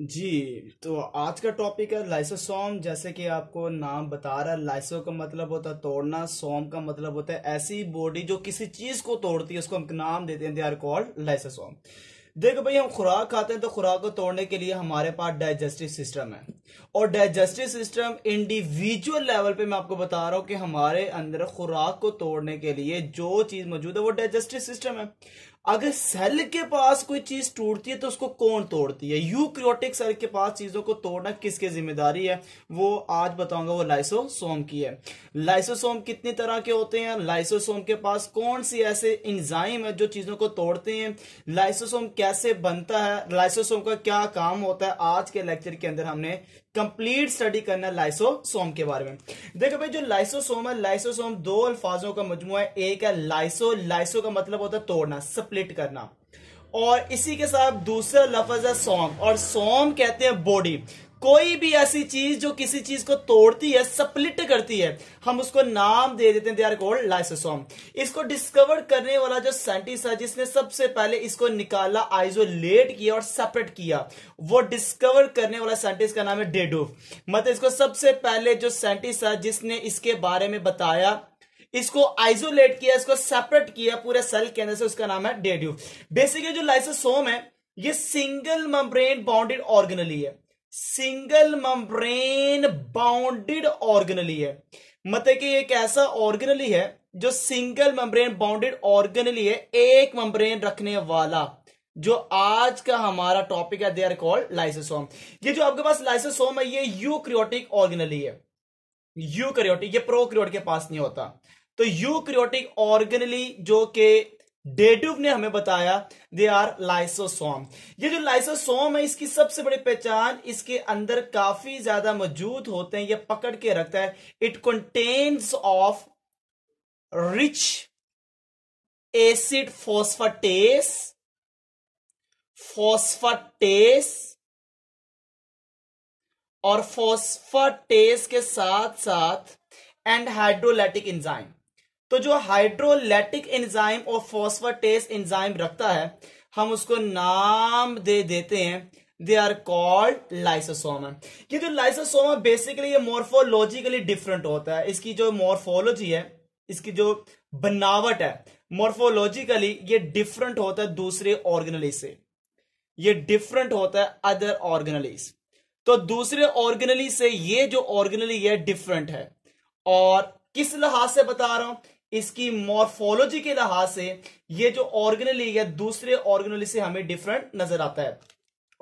जी तो आज का टॉपिक है लाइसोसोम जैसे कि आपको नाम बता रहा है लाइसो का मतलब होता है तोड़ना सोम का मतलब होता है ऐसी बॉडी जो किसी चीज को तोड़ती है उसको हम नाम देते हैं दे आर कॉल्ड लाइसोसोम देखो भाई हम खुराक खाते हैं तो खुराक को तोड़ने के लिए हमारे पास डाइजेस्टिव सिस्टम है और डाइजेस्टिव सिस्टम इंडिविजुअल लेवल पे मैं आपको बता रहा हूं कि हमारे अंदर खुराक को तोड़ने के लिए जो चीज मौजूद है वो डाइजेस्टिव सिस्टम है अगर सेल के पास कोई चीज टूटती है तो उसको कौन तोड़ती है यूक्रियोटिक सेल के पास चीजों को तोड़ना किसकी जिम्मेदारी है वो आज बताऊंगा वो लाइसोसोम की है लाइसोसोम कितनी तरह के होते हैं लाइसोसोम के पास कौन सी ऐसे इंजाइम है जो चीजों को तोड़ते हैं लाइसोसोम कैसे बनता है लाइसोसोम का क्या काम होता है आज के लेक्चर के अंदर हमने कंप्लीट स्टडी करना लाइसोसोम के बारे में देखो भाई जो लाइसोसोम है लाइसोसोम दो अल्फाजों का मजमु है एक है लाइसो लाइसो का मतलब होता है तोड़ना स्प्लिट करना और इसी के साथ दूसरा लफज है सोम और सोम कहते हैं बॉडी कोई भी ऐसी चीज जो किसी चीज को तोड़ती है सप्लिट करती है हम उसको नाम दे देते हैं दे आर कॉल्ड लाइसोसोम इसको डिस्कवर करने वाला जो साइंटिस्ट है जिसने सबसे पहले इसको निकाला आइसोलेट किया और सेपरेट किया वो डिस्कवर करने वाला साइंटिस्ट का नाम है डेडो मतलब इसको सबसे पहले जो साइंटिस्ट है जिसने इसके बारे में बताया इसको आइसोलेट किया इसको सेपरेट किया पूरे सेल के अंदर से उसका नाम है डेड्यू बेसिकली जो लाइसोसोम है ये सिंगल मेम्ब्रेन बाउंडेड ऑर्गेनली है सिंगल मम्ब्रेन बाउंडेड ऑर्गेनली है मतलब कि एक ऐसा ऑर्गेनली है जो सिंगल मम्ब्रेन बाउंडेड ऑर्गेनली है एक मम्ब्रेन रखने वाला जो आज का हमारा टॉपिक है दे आर कॉल्ड लाइसोसोम ये जो आपके पास लाइसोसोम है ये यूक्रियोटिक ऑर्गेनली है यूक्रियोटिक ये प्रोक्रियोट के पास नहीं होता तो यूक्रियोटिक ऑर्गेनली जो के डेट्यूब ने हमें बताया दे आर लाइसोसोम ये जो लाइसोसोम है इसकी सबसे बड़ी पहचान इसके अंदर काफी ज्यादा मौजूद होते हैं ये पकड़ के रखता है it contains of rich acid phosphatase phosphatase और फोस्फाटेस के साथ साथ एंड हाइड्रोलैटिक इंजाइम तो जो हाइड्रोलैटिक एंजाइम और फॉस्फाटेस इंजाइम रखता है हम उसको नाम दे देते हैं दे आर कॉल्ड लाइसोसोमा ये जो लाइसोसोमा बेसिकली ये मॉर्फोलॉजिकली डिफरेंट होता है इसकी जो मॉर्फोलॉजी है इसकी जो बनावट है मॉर्फोलॉजिकली ये डिफरेंट होता है दूसरे ऑर्गेनली से ये डिफरेंट होता है अदर ऑर्गेनलीज तो दूसरे ऑर्गेनलिस से ये जो ऑर्गेनली है डिफरेंट है और किस लिहाज से बता रहा हूं इसकी मॉर्फोलॉजी के लिहाज से ये जो ऑर्गेनल है दूसरे ऑर्गेनल से हमें डिफरेंट नजर आता है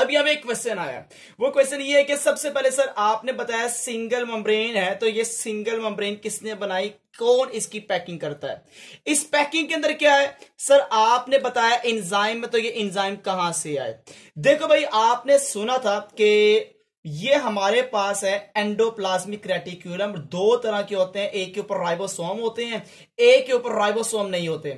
अभी हमें एक क्वेश्चन आया वो क्वेश्चन ये है कि सबसे पहले सर आपने बताया सिंगल मम्ब्रेन है तो ये सिंगल मम्ब्रेन किसने बनाई कौन इसकी पैकिंग करता है इस पैकिंग के अंदर क्या है सर आपने बताया इंजाइम में तो ये इंजाइम कहां से आए देखो भाई आपने सुना था कि ये हमारे पास है एंडोप्लाज्मिक रेटिक्यूलम दो तरह के होते हैं एक के ऊपर राइबोसोम होते हैं एक के ऊपर राइबोसोम नहीं होते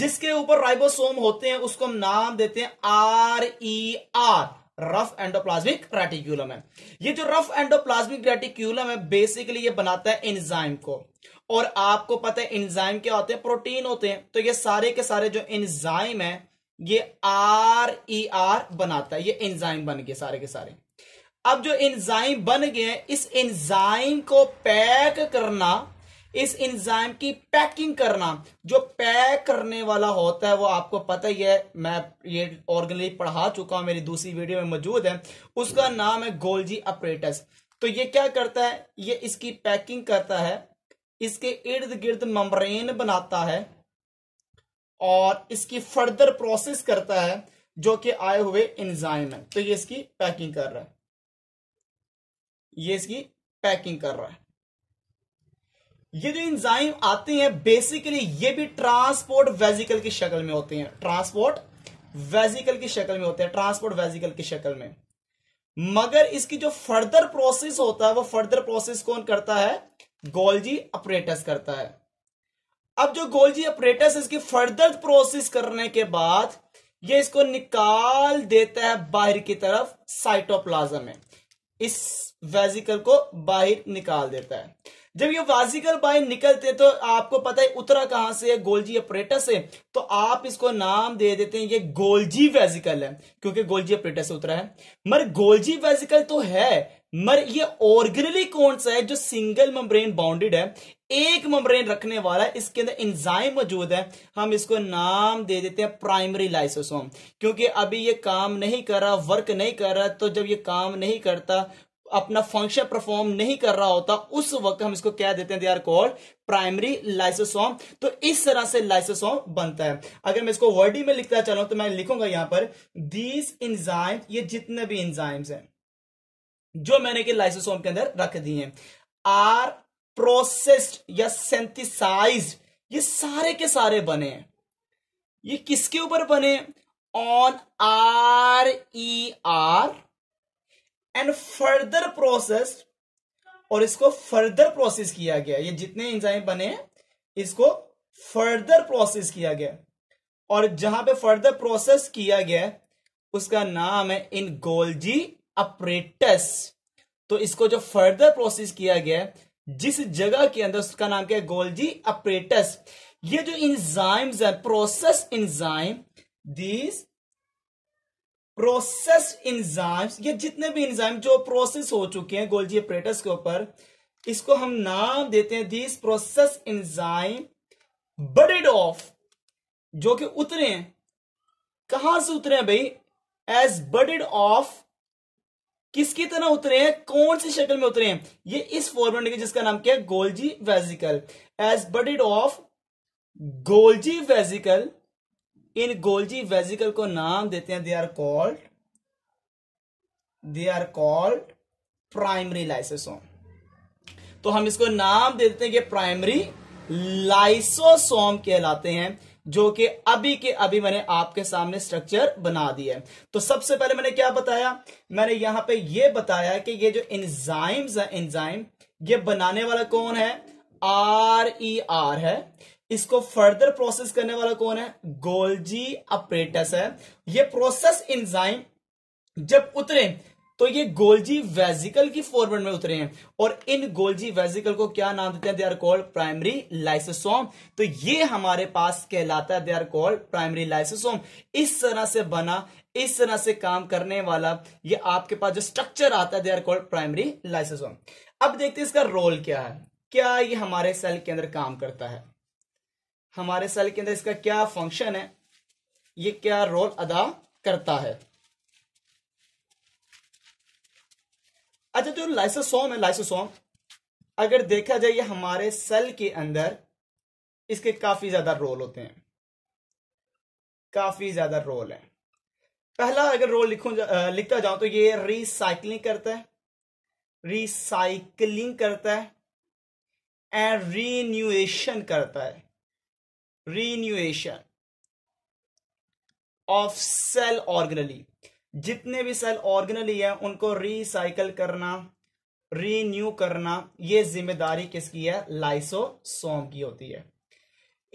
जिसके ऊपर राइबोसोम होते हैं उसको हम नाम देते हैं R E R rough endoplasmic reticulum है ये जो रफ एंडोप्लाज्मिक रेटिक्यूलम है बेसिकली ये बनाता है एंजाइम को और आपको पता है एंजाइम क्या होते हैं प्रोटीन होते हैं तो ये सारे के सारे जो एंजाइम है ये आर ई आर बनाता है ये एंजाइम बन गए सारे के सारे अब जो एंजाइम बन गए इस एंजाइम को पैक करना इस एंजाइम की पैकिंग करना जो पैक करने वाला होता है वो आपको पता ही है मैं ये ऑर्गेनली पढ़ा चुका हूं मेरी दूसरी वीडियो में मौजूद है उसका नाम है गोल्जी अपरेटस तो ये क्या करता है ये इसकी पैकिंग करता है इसके इर्द गिर्द ममरेन बनाता है और इसकी फर्दर प्रोसेस करता है जो कि आए हुए इंजाइम है तो ये इसकी पैकिंग कर रहा है ये इसकी पैकिंग कर रहा है ये जो इंजाइम आते हैं बेसिकली ये भी ट्रांसपोर्ट वेजिकल की शक्ल में होते हैं ट्रांसपोर्ट वेजिकल की शक्ल में होते हैं ट्रांसपोर्ट वेजिकल की शक्ल में मगर इसकी जो फर्दर प्रोसेस होता है वो फर्दर प्रोसेस कौन करता है गोल्जी अपरेटस करता है अब जो गोल्जी अपरेटस इसकी फर्दर प्रोसेस करने के बाद ये इसको निकाल देता है बाहर की तरफ साइटोप्लाज्म में इस वेजिकल को बाहर निकाल देता है जब ये वाजिकल बाहर निकलते तो आपको पता है उतरा कहां से है गोल्जी अपरेटस से तो आप इसको नाम दे देते हैं ये गोल्जी वेजिकल है क्योंकि गोल्जी अपरेटस से उतरा है मगर गोल्जी वेजिकल तो है मगर ये ऑर्गेनली कौन सा है जो सिंगल मम्ब्रेन बाउंडेड है एक मम्ब्रेन रखने वाला है इसके अंदर इंजाइम मौजूद है हम इसको नाम दे देते हैं प्राइमरी लाइसोसोम क्योंकि अभी ये काम नहीं कर रहा वर्क नहीं कर रहा तो जब ये काम नहीं करता अपना फंक्शन परफॉर्म नहीं कर रहा होता उस वक्त हम इसको कह देते हैं they are called primary lysosome तो इस तरह से लाइसोसोम बनता है अगर मैं इसको वर्डी में लिखता चलूं तो मैं लिखूंगा यहां पर दीज इंजाइम ये जितने भी इंजाइम्स हैं जो मैंने के लाइसोसोम के अंदर रख दिए हैं आर प्रोसेस्ड या सेंथिसाइज ये सारे के सारे बने हैं ये किसके ऊपर बने on R E R and further process और इसको फर्दर प्रोसेस किया गया ये जितने इंजाइम बने इसको फर्दर प्रोसेस किया गया और जहां पे फर्दर प्रोसेस किया गया उसका नाम है इन गोल्जी अपरेटस तो इसको जो फर्दर प्रोसेस किया गया जिस जगह के अंदर उसका नाम क्या है गोल्जी अपरेटस ये जो इंजाइम्स है process enzyme these process enzymes ये जितने भी इंजाइम जो प्रोसेस हो चुके हैं गोल्जी प्रेटस के ऊपर इसको हम नाम देते हैं this process enzyme budded off जो कि उतरे हैं कहां से उतरे हैं भाई एज बडेड ऑफ किसकी तरह उतरे हैं कौन सी शक्ल में उतरे हैं ये इस फॉर्मेट के जिसका नाम क्या है Golgi vesicle as budded off Golgi vesicle इन गोल्जी वेजिकल को नाम देते हैं they are called they are called primary lysosome तो हम इसको नाम दे देते हैं कि प्राइमरी लाइसोसोम कहलाते हैं जो कि अभी के अभी मैंने आपके सामने स्ट्रक्चर बना दिया है तो सबसे पहले मैंने क्या बताया मैंने यहां पे ये बताया कि ये जो एंजाइम्स है एंजाइम ये बनाने वाला कौन है आर ई आर है इसको फर्दर प्रोसेस करने वाला कौन है गोल्जी अपरेटस है ये प्रोसेस इंजाइम जब उतरे तो ये गोल्जी वेजिकल की फॉर्मेट में उतरे हैं और इन गोल्जी वेजिकल को क्या नाम देते हैं they are called primary lysosome तो ये हमारे पास कहलाता है they are called primary lysosome इस तरह से बना इस तरह से काम करने वाला ये आपके पास जो स्ट्रक्चर आता है they are called primary lysosome अब देखते हैं इसका रोल क्या है क्या ये हमारे सेल के अंदर काम करता है हमारे सेल के अंदर इसका क्या फंक्शन है ये क्या रोल अदा करता है अच्छा जो लाइसोसोम है लाइसोसोम अगर देखा जाए ये हमारे सेल के अंदर इसके काफी ज्यादा रोल होते हैं काफी ज्यादा रोल है पहला अगर रोल लिखो जा, लिखता जाऊं तो ये रिसाइकलिंग करता है रिसाइकलिंग करता है एंड रीन्यूएशन करता है रीन्यूएशन ऑफ सेल ऑर्गनली जितने भी सेल ऑर्गनली है उनको रिसाइकल करना रीन्यू करना ये जिम्मेदारी किसकी है लाइसोसोम की होती है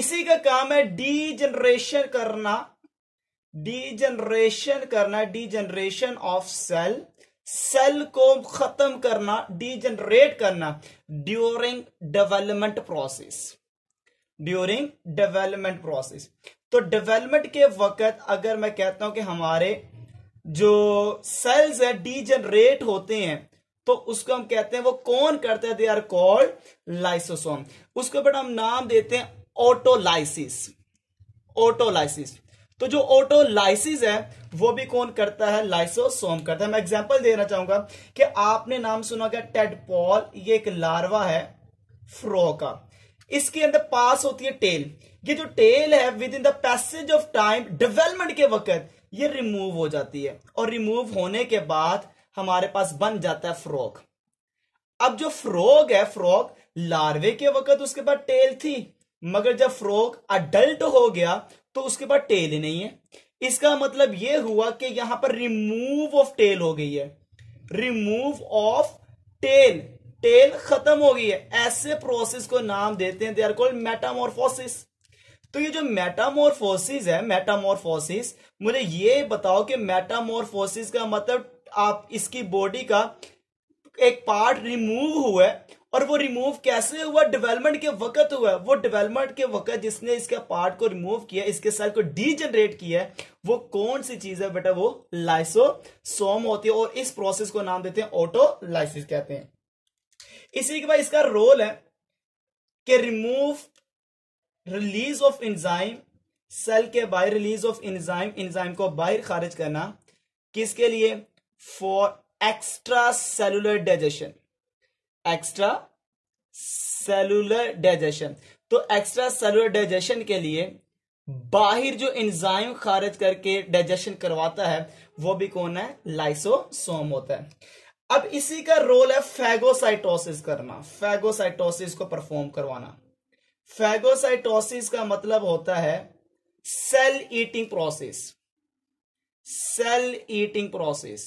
इसी का काम है डी जनरेशन करना डी जनरेशन करना degeneration of cell cell को खत्म करना डी जनरेट करना during development process during development process तो डेवलपमेंट के वक्त अगर मैं कहता हूं कि हमारे जो सेल्स है डीजनरेट होते हैं तो उसको हम कहते हैं वो कौन करते हैं दे आर कॉल्ड लाइसोसोम उसके ऊपर हम नाम देते हैं ऑटोलाइसिस ऑटोलाइसिस तो जो ऑटोलाइसिस है वो भी कौन करता है लाइसोसोम करता है मैं एग्जांपल देना चाहूंगा कि आपने नाम सुना क्या टेडपॉल ये एक लार्वा है फ्रो का इसके अंदर पास होती है टेल ये जो टेल है within the passage of time development के वक्त ये रिमूव हो जाती है और रिमूव होने के बाद हमारे पास बन जाता है फ्रॉक अब जो फ्रॉग है फ्रॉक लार्वे के वक्त उसके पास टेल थी मगर जब फ्रॉक अडल्ट हो गया तो उसके पास टेल ही नहीं है इसका मतलब यह हुआ कि यहां पर रिमूव ऑफ टेल हो गई है रिमूव ऑफ टेल टेल खत्म हो गई है ऐसे प्रोसेस को नाम देते हैं दे आर कॉल्ड मेटामोरफोसिस तो ये जो मेटामोरफोसिस है मेटामोरफोसिस मुझे ये बताओ कि मेटामोरफोसिस का मतलब आप इसकी बॉडी का एक पार्ट रिमूव हुआ है और वो रिमूव कैसे हुआ डेवलपमेंट के वक्त हुआ है वो डेवलपमेंट के वक्त जिसने इसके पार्ट को रिमूव किया इसके सेल को डीजनरेट किया है वो कौन सी चीज है बेटा वो लाइसोसोम होती है और इस प्रोसेस को नाम देते हैं ऑटोलाइसिस कहते हैं इसी के बाद इसका रोल है कि remove release of enzyme cell के बाहर रिलीज ऑफ इंजाइम इंजाइम को बाहर खारिज करना किसके लिए for extra cellular digestion extra cellular digestion तो एक्स्ट्रा सेलुलर डाइजेशन के लिए बाहर जो इंजाइम खारिज करके डाइजेशन करवाता है वो भी कौन है लाइसोसोम होता है अब इसी का रोल है फैगोसाइटोसिस करना फैगोसाइटोसिस को परफॉर्म करवाना फैगोसाइटोसिस का मतलब होता है cell eating process cell eating process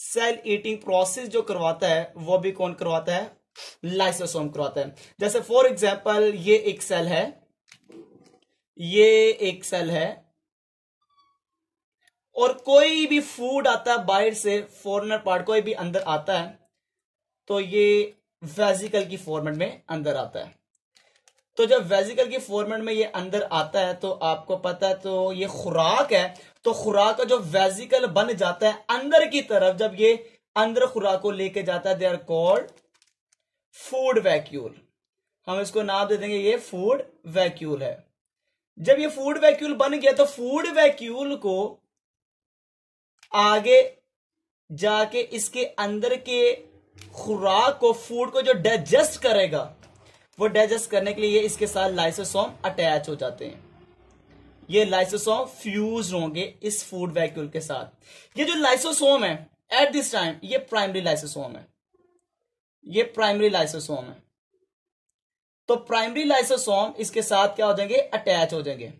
cell eating process जो करवाता है वो भी कौन करवाता है लाइसोसोम करवाता है जैसे फॉर एग्जाम्पल ये एक सेल है ये एक सेल है और कोई भी फूड आता है बाहर से फॉरनर पार्ट कोई भी अंदर आता है तो ये वेजिकल की फॉर्मेट में अंदर आता है तो जब वेजिकल की फॉर्मेट में ये अंदर आता है तो आपको पता है तो ये खुराक है तो खुराक का जो वेजिकल बन जाता है अंदर की तरफ जब ये अंदर खुराक को लेके जाता है they are called food vacuole हम इसको नाम दे देंगे ये फूड वैक्यूल है जब ये फूड वैक्यूल बन गया तो फूड वैक्यूल को आगे जाके इसके अंदर के खुराक को फूड को जो डाइजेस्ट करेगा वो डाइजेस्ट करने के लिए इसके साथ लाइसोसोम अटैच हो जाते हैं ये लाइसोसोम फ्यूज होंगे इस फूड वैक्यूल के साथ ये जो लाइसोसोम है एट दिस टाइम ये प्राइमरी लाइसोसोम है ये प्राइमरी लाइसोसोम है तो प्राइमरी लाइसोसोम इसके साथ क्या हो जाएंगे अटैच हो जाएंगे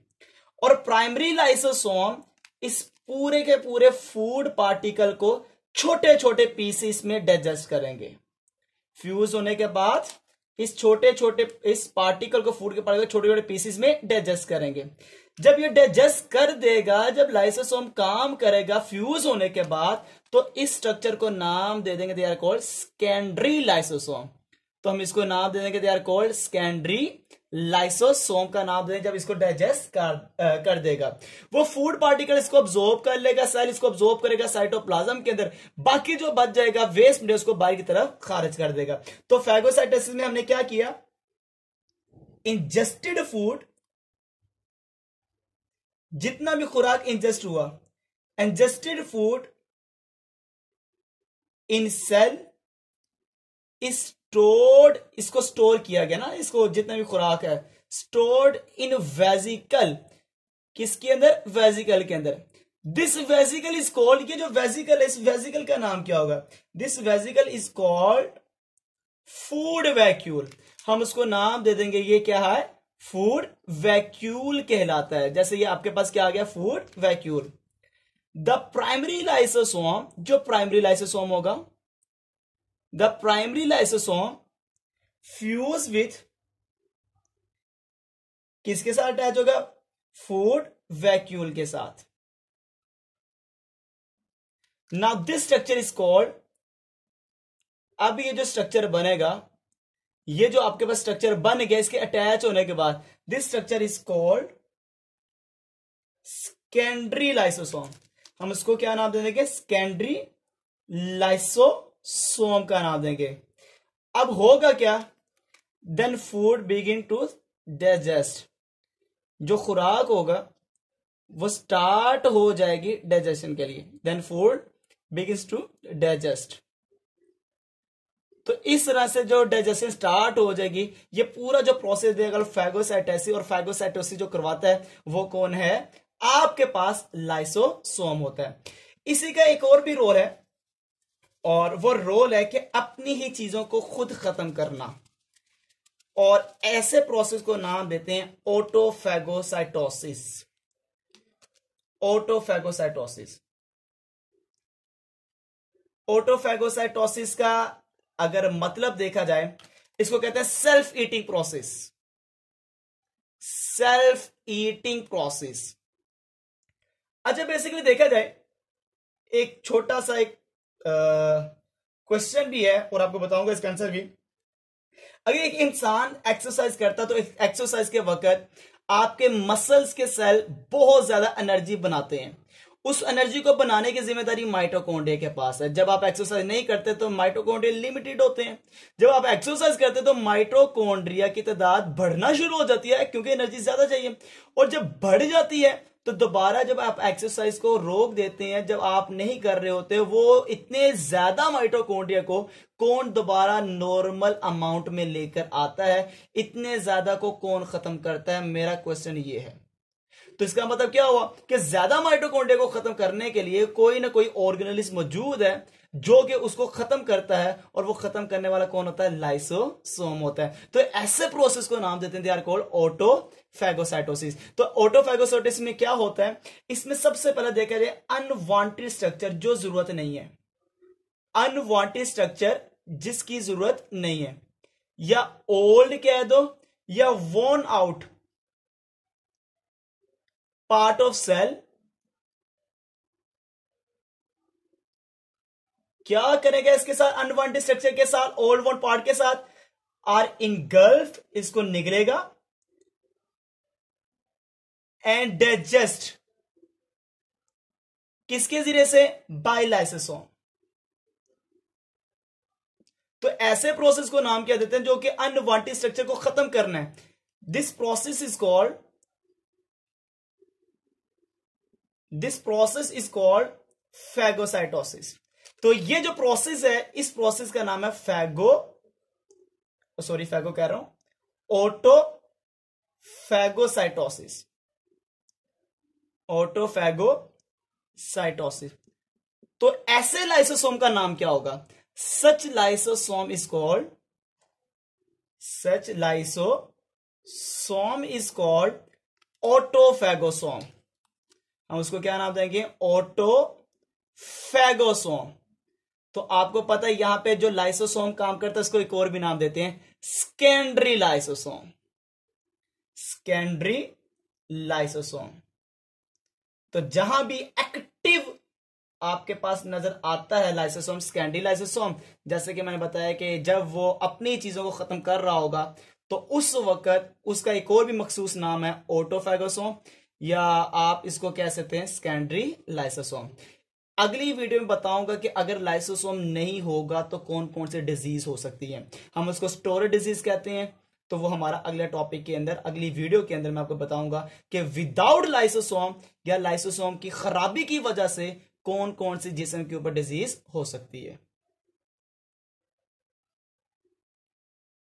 और प्राइमरी लाइसोसोम इस पूरे के पूरे फूड पार्टिकल को छोटे छोटे पीसेस में डाइजेस्ट करेंगे फ्यूज होने के बाद इस छोटे छोटे इस पार्टिकल को फूड के पार्टिकल छोटे छोटे पीसेस में डाइजेस्ट करेंगे जब ये डाइजेस्ट कर देगा जब लाइसोसोम काम करेगा फ्यूज होने के बाद तो इस स्ट्रक्चर को नाम दे देंगे they are called secondary lysosome तो हम इसको नाम दे देंगे they are called secondary lysosome का नाम दें जब इसको डाइजेस्ट कर आ, कर देगा वो फूड पार्टिकल इसको ऑब्जॉर्ब कर लेगा सेल इसको ऑब्जॉर्ब करेगा साइटोप्लाज्म के अंदर बाकी जो बच जाएगा वेस्ट मटेरियल उसको बाहर की तरफ खारिज कर देगा तो फैगोसाइटोसिस में हमने क्या किया इंजेस्टेड फूड जितना भी खुराक इंजेस्ट हुआ ingested food in cell is stored इसको स्टोर किया गया ना इसको जितना भी खुराक है स्टोर्ड इन वेजिकल किसके अंदर वेजिकल के अंदर दिस वेजिकल इज कॉल्ड ये जो वेजिकल है इस वेजिकल का नाम क्या होगा this vesicle is called food vacuole हम उसको नाम दे देंगे ये क्या है फूड वैक्यूल कहलाता है जैसे ये आपके पास क्या आ गया food vacuole the primary lysosome जो प्राइमरी लाइसोसोम होगा the primary lysosome fuse with किसके साथ अटैच होगा फूड वैक्यूल के साथ ना दिस स्ट्रक्चर इज कॉल्ड अब ये जो स्ट्रक्चर बनेगा ये जो आपके पास स्ट्रक्चर बन गया इसके अटैच होने के बाद this structure is called secondary lysosome हम इसको क्या नाम दे देंगे स्कैंड्री लाइसो सोम का नाम देंगे अब होगा क्या then food begin to digest जो खुराक होगा वो स्टार्ट हो जाएगी डाइजेशन के लिए then food begin to digest तो इस तरह से जो डाइजेशन स्टार्ट हो जाएगी ये पूरा जो प्रोसेस देगा फैगोसाइटेसिस और फैगोसाइटोसिस जो करवाता है वो कौन है आपके पास लाइसोसोम होता है इसी का एक और भी रोल है और वो रोल है कि अपनी ही चीजों को खुद खत्म करना और ऐसे प्रोसेस को नाम देते हैं ऑटोफेगोसाइटोसिस ऑटोफेगोसाइटोसिस ऑटोफेगोसाइटोसिस का अगर मतलब देखा जाए इसको कहते हैं self eating process self eating process अच्छा बेसिकली देखा जाए एक छोटा सा एक क्वेश्चन भी है और आपको बताऊंगा इसका आंसर भी अगर एक इंसान एक्सरसाइज करता तो एक्सरसाइज के वक्त आपके मसल्स के सेल बहुत ज्यादा एनर्जी बनाते हैं उस एनर्जी को बनाने की जिम्मेदारी माइटोकॉन्ड्रिया के पास है जब आप एक्सरसाइज नहीं करते तो माइटोकॉन्ड्रिया लिमिटेड होते हैं जब आप एक्सरसाइज करते तो माइटोकॉन्ड्रिया की तादाद बढ़ना शुरू हो जाती है क्योंकि एनर्जी ज्यादा चाहिए और जब बढ़ जाती है तो दोबारा जब आप एक्सरसाइज को रोक देते हैं जब आप नहीं कर रहे होते वो इतने ज्यादा माइटोकॉन्ड्रिया को कौन दोबारा नॉर्मल अमाउंट में लेकर आता है इतने ज्यादा को कौन खत्म करता है मेरा क्वेश्चन ये है तो इसका मतलब क्या हुआ कि ज्यादा माइटोकॉन्ड्रिया को खत्म करने के लिए कोई ना कोई ऑर्गेनलिस मौजूद है जो कि उसको खत्म करता है और वो खत्म करने वाला कौन होता है लाइसोसोम होता है तो ऐसे प्रोसेस को नाम देते हैं they are called autophagocytosis तो ऑटोफेगोसाइटोसिस में क्या होता है इसमें सबसे पहले देखा जाए अनवांटेड स्ट्रक्चर जो जरूरत नहीं है अनवांटेड स्ट्रक्चर जिसकी जरूरत नहीं है या ओल्ड कह दो या worn out part of cell क्या करेगा इसके साथ अनवांटेड स्ट्रक्चर के साथ ओल्ड वन पार्ट के साथ आर इन गल्फ इसको निगलेगा एंड डाइजेस्ट किसके जरिए से बाइलाइसोसोम तो ऐसे प्रोसेस को नाम क्या देते हैं जो कि अनवांटेड स्ट्रक्चर को खत्म करना है this process is called this process is called phagocytosis तो ये जो प्रोसेस है इस प्रोसेस का नाम है फैगो सॉरी फैगो कह रहा हूं ऑटो फैगोसाइटोसिस ऑटोफैगोसाइटोसिस तो ऐसे लाइसोसोम का नाम क्या होगा such lysosome is called such lysosome is called autophagosome हम उसको क्या नाम देंगे फैगोसोम तो आपको पता है यहां पे जो लाइसोसोम काम करता है उसको एक और भी नाम देते हैं स्केंड्री लाइसोसोम स्केंड्री लाइसोसोम तो जहां भी एक्टिव आपके पास नजर आता है लाइसोसोम स्कैंडी लाइसोसोम जैसे कि मैंने बताया कि जब वो अपनी चीजों को खत्म कर रहा होगा तो उस वक्त उसका एक और भी मखसूस नाम है ओटोफेगोसोम या आप इसको कह सकते हैं स्कैंड्री लाइसोसोम अगली वीडियो में बताऊंगा कि अगर लाइसोसोम नहीं होगा तो कौन कौन से डिजीज हो सकती है हम उसको स्टोरेज डिजीज कहते हैं तो वो हमारा अगला टॉपिक के अंदर अगली वीडियो के अंदर मैं आपको बताऊंगा कि विदाउट लाइसोसोम या लाइसोसोम की खराबी की वजह से कौन कौन सी जिसम के ऊपर डिजीज हो सकती है